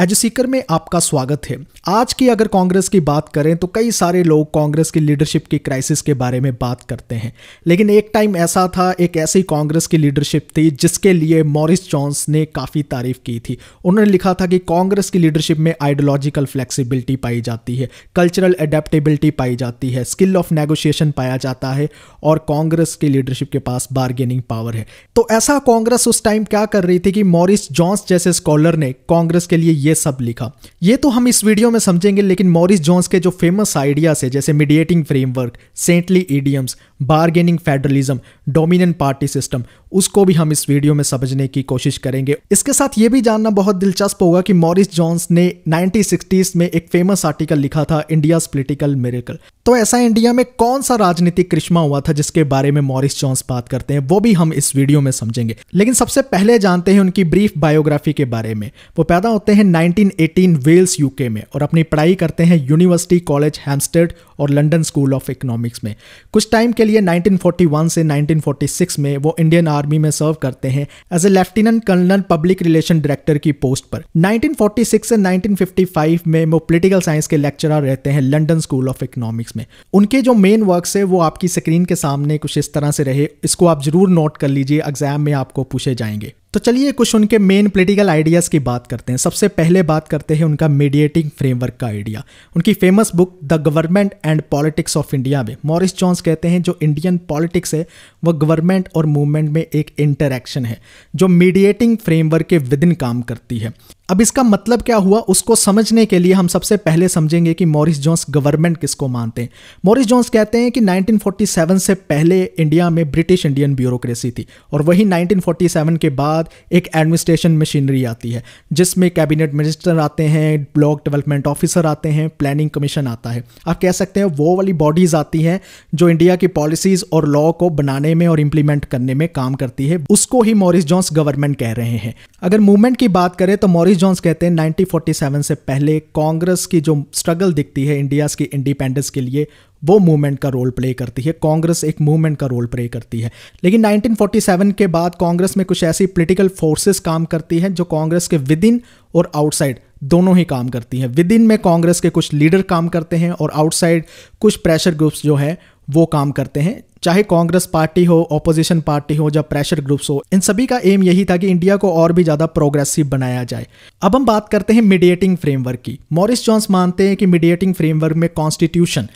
as Sikar में आपका स्वागत है आज की अगर कांग्रेस की बात करें तो कई सारे लोग कांग्रेस की लीडरशिप की क्राइसिस के बारे में बात करते हैं लेकिन एक टाइम ऐसा था एक ऐसी कांग्रेस की लीडरशिप थी जिसके लिए मॉरिस जॉन्स ने काफ़ी तारीफ की थी उन्होंने लिखा था कि कांग्रेस की लीडरशिप में आइडियोलॉजिकल फ्लेक्सिबिलिटी पाई जाती है कल्चरल अडेप्टेबिलिटी पाई जाती है स्किल ऑफ नेगोशिएशन पाया जाता है और कांग्रेस की लीडरशिप के पास बार्गेनिंग पावर है तो ऐसा कांग्रेस उस टाइम क्या कर रही थी कि मॉरिस जॉन्स जैसे स्कॉलर ने कांग्रेस के लिए ये ये सब लिखा ये तो हम इस वीडियो में समझेंगे लेकिन मॉरिस जॉन्स के जो फेमस आइडियाज़ है जैसे mediating framework saintly idioms bargaining federalism dominant party system उसको भी हम इस वीडियो में समझने की कोशिश करेंगे इसके साथ ये भी जानना बहुत दिलचस्प होगा कि मॉरिस जॉन्स ने नाइनटीन में एक फेमस आर्टिकल लिखा था इंडिया पोलिटिकल मेरेकल तो ऐसा इंडिया में कौन सा राजनीतिक करिश्मा हुआ था जिसके बारे में मॉरिस जॉन्स बात करते हैं वो भी हम इस वीडियो में समझेंगे लेकिन सबसे पहले जानते हैं उनकी ब्रीफ बायोग्राफी के बारे में वो पैदा होते हैं 1918 वेल्स यूके में और अपनी पढ़ाई करते हैं यूनिवर्सिटी कॉलेज हैम्स्टेड और लंडन स्कूल ऑफ इकोनॉमिक्स में कुछ टाइम के लिए 1941 से 1946 में वो इंडियन आर्मी में सर्व करते हैं as a lieutenant colonel public relation director की पोस्ट पर 1946 से 1955 में वो पॉलिटिकल साइंस के लेक्चरर रहते हैं लंदन स्कूल ऑफ इकोनॉमिक्स में उनके जो मेन वर्क है वो आपकी स्क्रीन के सामने कुछ इस तरह से रहे इसको आप जरूर नोट कर लीजिए एग्जाम में आपको पूछे जाएंगे तो चलिए कुछ उनके मेन पॉलिटिकल आइडियाज़ की बात करते हैं सबसे पहले बात करते हैं उनका मीडिएटिंग फ्रेमवर्क का आइडिया उनकी famous book the government and politics of India में मॉरिस जॉन्स कहते हैं जो इंडियन पॉलिटिक्स है वह गवर्नमेंट और मूवमेंट में एक इंटरेक्शन है जो मीडिएटिंग फ्रेमवर्क के विद इन काम करती है अब इसका मतलब क्या हुआ उसको समझने के लिए हम सबसे पहले समझेंगे कि मॉरिस जॉन्स गवर्नमेंट किसको मानते हैं मॉरिस जॉन्स कहते हैं कि 1947 से पहले इंडिया में ब्रिटिश इंडियन ब्यूरोक्रेसी थी और वही 1947 के बाद बाद एक एडमिनिस्ट्रेशन मशीनरी आती है जिसमें कैबिनेट मिनिस्टर आते हैं ब्लॉक डेवलपमेंट ऑफिसर आते हैं प्लानिंग कमीशन आता है आप कह सकते हैं वो वाली बॉडीज आती हैं जो इंडिया की पॉलिसीज और लॉ को बनाने में और इम्प्लीमेंट करने में काम करती है उसको ही मॉरिस जॉन्स गवर्नमेंट कह रहे हैं अगर मूवमेंट की बात करें तो मॉरिस जॉन्स कहते हैं 1947 से पहले कांग्रेस की जो स्ट्रगल दिखती है इंडियाज़ की इंडिपेंडेंस के लिए वो मूवमेंट का रोल प्ले करती है कांग्रेस एक मूवमेंट का रोल प्ले करती है लेकिन 1947 के बाद कांग्रेस में कुछ ऐसी पॉलिटिकल फोर्सेस काम करती हैं जो कांग्रेस के विद इन और आउटसाइड दोनों ही काम करती हैं विद इन में कांग्रेस के कुछ लीडर काम करते हैं और आउटसाइड कुछ प्रेशर ग्रुप्स जो है वो काम करते हैं चाहे कांग्रेस पार्टी हो ऑपोजिशन पार्टी हो या प्रेशर ग्रुप्स हो इन सभी का एम यही था कि इंडिया को और भी ज़्यादा प्रोग्रेसिव बनाया जाए अब हम बात करते हैं मीडिएटिंग फ्रेमवर्क की मॉरिस जॉन्स मानते हैं कि मीडिएटिंग फ्रेमवर्क में कॉन्स्टिट्यूशन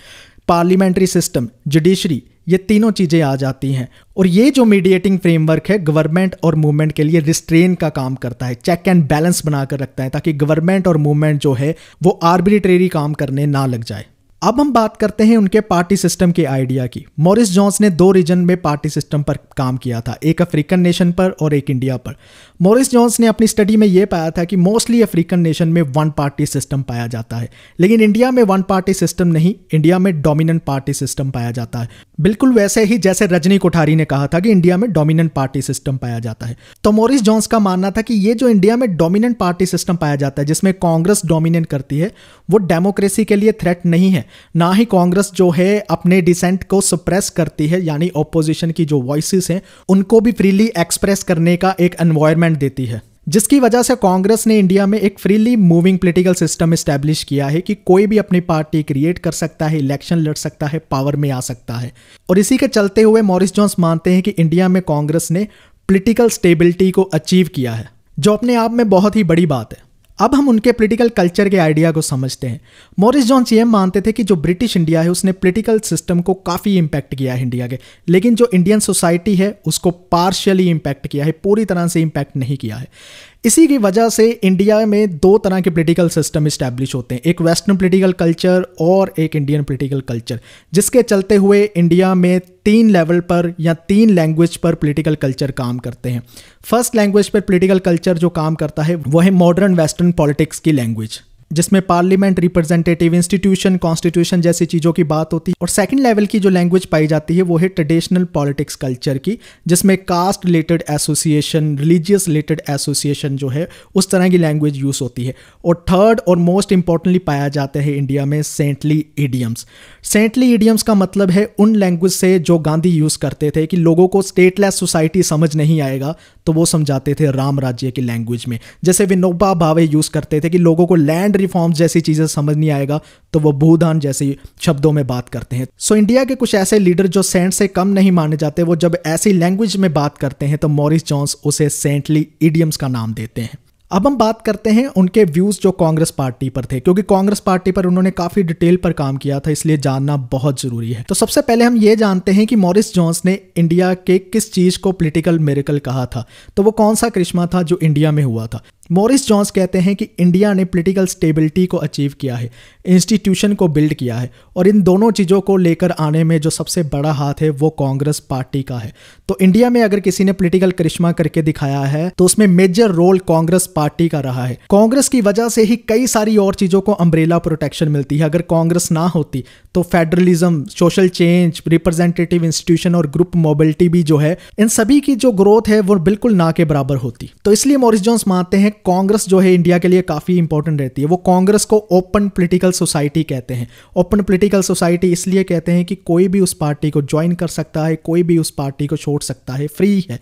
पार्लियामेंट्री सिस्टम जुडिशरी ये तीनों चीज़ें आ जाती हैं और ये जो मीडिएटिंग फ्रेमवर्क है गवर्नमेंट और मूवमेंट के लिए रिस्ट्रेन का काम करता है चेक एंड बैलेंस बनाकर रखता है ताकि गवर्नमेंट और मूवमेंट जो है वो आर्बिट्रेरी काम करने ना लग जाए अब हम बात करते हैं उनके पार्टी सिस्टम के आइडिया की मॉरिस जॉन्स ने दो रीजन में पार्टी सिस्टम पर काम किया था एक अफ्रीकन नेशन पर और एक इंडिया पर मॉरिस जॉन्स ने अपनी स्टडी में यह पाया था कि मोस्टली अफ्रीकन नेशन में वन पार्टी सिस्टम पाया जाता है लेकिन इंडिया में वन पार्टी सिस्टम नहीं इंडिया में डोमिनेंट पार्टी सिस्टम पाया जाता है बिल्कुल वैसे ही जैसे रजनी कोठारी ने कहा था कि इंडिया में डोमिनेंट पार्टी सिस्टम पाया जाता है तो मॉरिस जॉन्स का मानना था कि ये जो इंडिया में डोमिनेंट पार्टी सिस्टम पाया जाता है जिसमें कांग्रेस डोमिनेट करती है वो डेमोक्रेसी के लिए थ्रेट नहीं है ना ही कांग्रेस जो है अपने डिसेंट को सप्रेस करती है यानी ओपोजिशन की जो वॉइसिस हैं उनको भी फ्रीली एक्सप्रेस करने का एक एनवायरमेंट देती है जिसकी वजह से कांग्रेस ने इंडिया में एक freely moving political system establish किया है कि कोई भी अपनी पार्टी क्रिएट कर सकता है इलेक्शन लड़ सकता है पावर में आ सकता है और इसी के चलते हुए मॉरिस जॉन्स मानते हैं कि इंडिया में कांग्रेस ने पॉलिटिकल स्टेबिलिटी को अचीव किया है जो अपने आप में बहुत ही बड़ी बात है अब हम उनके पॉलिटिकल कल्चर के आइडिया को समझते हैं मॉरिस जॉन्स ये मानते थे कि जो ब्रिटिश इंडिया है उसने पॉलिटिकल सिस्टम को काफ़ी इम्पैक्ट किया है इंडिया के लेकिन जो इंडियन सोसाइटी है उसको पार्शियली इम्पैक्ट किया है पूरी तरह से इम्पैक्ट नहीं किया है इसी की वजह से इंडिया में दो तरह के पॉलिटिकल सिस्टम इस्टेब्लिश होते हैं एक वेस्टर्न पॉलिटिकल कल्चर और एक इंडियन पॉलिटिकल कल्चर जिसके चलते हुए इंडिया में तीन लेवल पर या तीन लैंग्वेज पर पॉलिटिकल कल्चर काम करते हैं फर्स्ट लैंग्वेज पर पॉलिटिकल कल्चर जो काम करता है वह है मॉडर्न वेस्टर्न पॉलिटिक्स की लैंग्वेज जिसमें पार्लियामेंट रिप्रेजेंटेटिव इंस्टीट्यूशन कॉन्स्टिट्यूशन जैसी चीज़ों की बात होती है और सेकंड लेवल की जो लैंग्वेज पाई जाती है वो है ट्रेडिशनल पॉलिटिक्स कल्चर की जिसमें caste related association religious related association जो है उस तरह की लैंग्वेज यूज़ होती है और थर्ड और मोस्ट इंपॉर्टेंटली पाया जाता है इंडिया में सेंटली एडियम्स सेंटली एडियम्स का मतलब है उन लैंग्वेज से जो गांधी यूज़ करते थे कि लोगों को स्टेटलेस सोसाइटी समझ नहीं आएगा तो वो समझाते थे राम राज्य की लैंग्वेज में जैसे विनोबा भावे यूज़ करते थे कि लोगों को लैंड रिफॉर्म्स जैसी चीज़ें समझ नहीं आएगा तो वो भूदान जैसी शब्दों में बात करते हैं सो इंडिया के कुछ ऐसे लीडर जो सेंट से कम नहीं माने जाते वो जब ऐसी लैंग्वेज में बात करते हैं तो मॉरिस जॉन्स उसे सेंटली इडियम्स का नाम देते हैं अब हम बात करते हैं उनके व्यूज़ जो कांग्रेस पार्टी पर थे क्योंकि कांग्रेस पार्टी पर उन्होंने काफ़ी डिटेल पर काम किया था इसलिए जानना बहुत ज़रूरी है तो सबसे पहले हम ये जानते हैं कि मॉरिस जॉन्स ने इंडिया के किस चीज़ को पोलिटिकल मेरिकल कहा था तो वो कौन सा करिश्मा था जो इंडिया में हुआ था मॉरिस जॉन्स कहते हैं कि इंडिया ने पॉलिटिकल स्टेबिलिटी को अचीव किया है इंस्टीट्यूशन को बिल्ड किया है और इन दोनों चीज़ों को लेकर आने में जो सबसे बड़ा हाथ है वो कांग्रेस पार्टी का है तो इंडिया में अगर किसी ने पॉलिटिकल करिश्मा करके दिखाया है तो उसमें मेजर रोल कांग्रेस पार्टी का रहा है कांग्रेस की वजह से ही कई सारी और चीज़ों को अम्ब्रेला प्रोटेक्शन मिलती है अगर कांग्रेस ना होती तो federalism social change representative institution और ग्रुप मोबिलिटी भी जो है इन सभी की जो ग्रोथ है वो बिल्कुल ना के बराबर होती तो इसलिए मॉरिस जॉन्स मानते हैं कांग्रेस जो है इंडिया के लिए काफ़ी इंपॉर्टेंट रहती है वो कांग्रेस को ओपन पॉलिटिकल सोसाइटी कहते हैं ओपन पॉलिटिकल सोसाइटी इसलिए कहते हैं कि कोई भी उस पार्टी को ज्वाइन कर सकता है कोई भी उस पार्टी को छोड़ सकता है फ्री है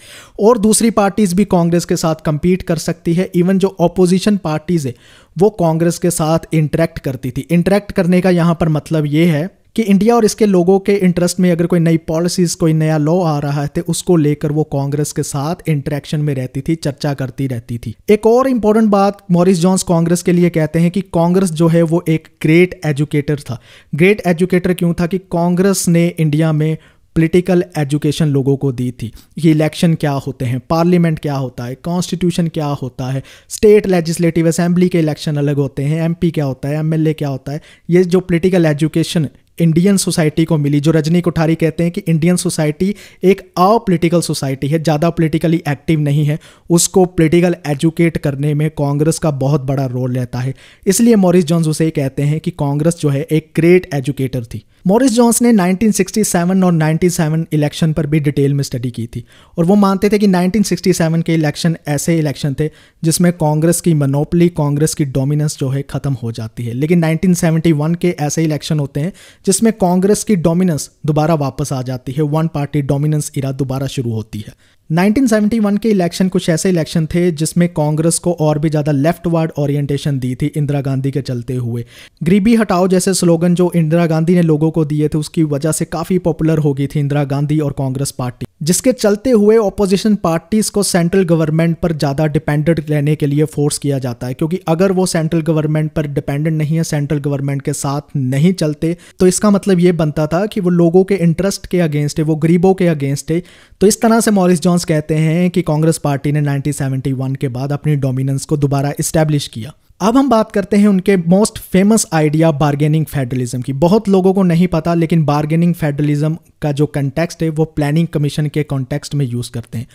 और दूसरी पार्टीज़ भी कांग्रेस के साथ कंपीट कर सकती है इवन जो अपोजिशन पार्टीज़ है वो कांग्रेस के साथ इंटरेक्ट करती थी इंटरेक्ट करने का यहाँ पर मतलब ये है कि इंडिया और इसके लोगों के इंटरेस्ट में अगर कोई नई पॉलिसीज़ कोई नया लॉ आ रहा है तो उसको लेकर वो कांग्रेस के साथ इंटरेक्शन में रहती थी चर्चा करती रहती थी एक और इंपॉर्टेंट बात मॉरिस जॉन्स कांग्रेस के लिए कहते हैं कि कांग्रेस जो है वो एक ग्रेट एजुकेटर था ग्रेट एजुकेटर क्यों था कि कांग्रेस ने इंडिया में पॉलिटिकल एजुकेशन लोगों को दी थी ये इलेक्शन क्या होते हैं पार्लियामेंट क्या होता है कॉन्स्टिट्यूशन क्या होता है स्टेट लेजिस्लेटिव असेंबली के इलेक्शन अलग होते हैं एमपी क्या होता है एमएलए क्या होता है ये जो पॉलिटिकल एजुकेशन इंडियन सोसाइटी को मिली जो रजनी कोठारी कहते हैं कि इंडियन सोसाइटी एक अपोलिटिकल सोसाइटी है ज़्यादा पोलिटिकली एक्टिव नहीं है उसको पोलिटिकल एजुकेट करने में कांग्रेस का बहुत बड़ा रोल रहता है इसलिए मॉरिस जॉन्स उसे कहते हैं कि कांग्रेस जो है एक ग्रेट एजुकेटर थी मॉरिस जॉन्स ने 1967 और 97 इलेक्शन पर भी डिटेल में स्टडी की थी और वो मानते थे कि 1967 के इलेक्शन ऐसे इलेक्शन थे जिसमें कांग्रेस की मनोपली कांग्रेस की डोमिनेंस जो है ख़त्म हो जाती है लेकिन 1971 के ऐसे इलेक्शन होते हैं जिसमें कांग्रेस की डोमिनेंस दोबारा वापस आ जाती है वन पार्टी डोमिनेंस इरा दोबारा शुरू होती है 1971 के इलेक्शन कुछ ऐसे इलेक्शन थे जिसमें कांग्रेस को और भी ज़्यादा लेफ्ट वार्ड ओरिएंटेशन दी थी इंदिरा गांधी के चलते हुए गरीबी हटाओ जैसे स्लोगन जो इंदिरा गांधी ने लोगों को दिए थे उसकी वजह से काफ़ी पॉपुलर हो गई थी इंदिरा गांधी और कांग्रेस पार्टी जिसके चलते हुए ऑपोजिशन पार्टीज़ को सेंट्रल गवर्नमेंट पर ज़्यादा डिपेंडेंट रहने के लिए फोर्स किया जाता है क्योंकि अगर वो सेंट्रल गवर्नमेंट पर डिपेंडेंट नहीं है सेंट्रल गवर्नमेंट के साथ नहीं चलते तो इसका मतलब ये बनता था कि वो लोगों के इंटरेस्ट के अगेंस्ट है वो गरीबों के अगेंस्ट है तो इस तरह से मॉरिस जॉन्स कहते हैं कि कांग्रेस पार्टी ने नाइनटीन के बाद अपनी डोमिनंस को दोबारा इस्टेब्लिश किया अब हम बात करते हैं उनके most famous idea bargaining federalism की बहुत लोगों को नहीं पता लेकिन बार्गेनिंग फेडरलिज्म का जो कंटेक्सट है वो प्लानिंग कमीशन के कॉन्टेक्स्ट में यूज़ करते हैं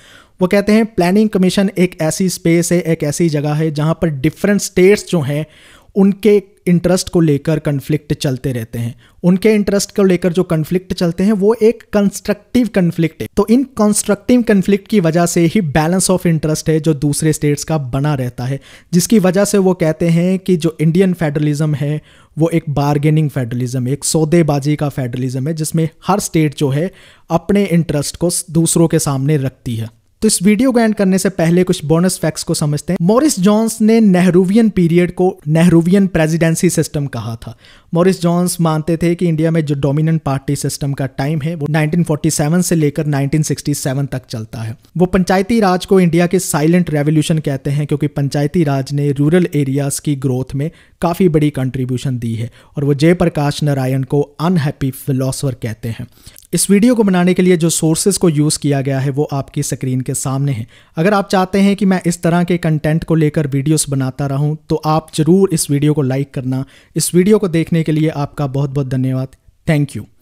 वो कहते हैं प्लानिंग कमीशन एक ऐसी स्पेस है एक ऐसी जगह है जहाँ पर डिफरेंट स्टेट्स जो हैं उनके इंटरेस्ट को लेकर कन्फ्लिक्ट चलते रहते हैं उनके इंटरेस्ट को लेकर जो कन्फ्लिक्ट चलते हैं वो एक कंस्ट्रक्टिव कन्फ्लिक्ट है तो इन कंस्ट्रक्टिव कन्फ्लिक्ट की वजह से ही बैलेंस ऑफ इंटरेस्ट है जो दूसरे स्टेट्स का बना रहता है जिसकी वजह से वो कहते हैं कि जो इंडियन फेडरलिज्म है वो एक बारगेनिंग फेडरलिज्म एक सौदेबाजी का फेडरलिज्म है जिसमें हर स्टेट जो है अपने इंटरेस्ट को दूसरों के सामने रखती है तो इस वीडियो को एंड करने से पहले कुछ बोनस फैक्ट्स को समझते हैं मॉरिस जॉन्स ने नेहरूवियन पीरियड को नेहरूवियन प्रेसिडेंसी सिस्टम कहा था मॉरिस जॉन्स मानते थे कि इंडिया में जो डोमिनेंट पार्टी सिस्टम का टाइम है वो 1947 से लेकर 1967 तक चलता है वो पंचायती राज को इंडिया के साइलेंट रेवोल्यूशन कहते हैं क्योंकि पंचायती राज ने रूरल एरियाज की ग्रोथ में काफ़ी बड़ी कंट्रीब्यूशन दी है और वो जयप्रकाश नारायण को अनहैप्पी फिलोसफर कहते हैं इस वीडियो को बनाने के लिए जो सोर्सेज को यूज़ किया गया है वो आपकी स्क्रीन के सामने हैं अगर आप चाहते हैं कि मैं इस तरह के कंटेंट को लेकर वीडियोस बनाता रहूं तो आप ज़रूर इस वीडियो को लाइक करना इस वीडियो को देखने के लिए आपका बहुत बहुत धन्यवाद थैंक यू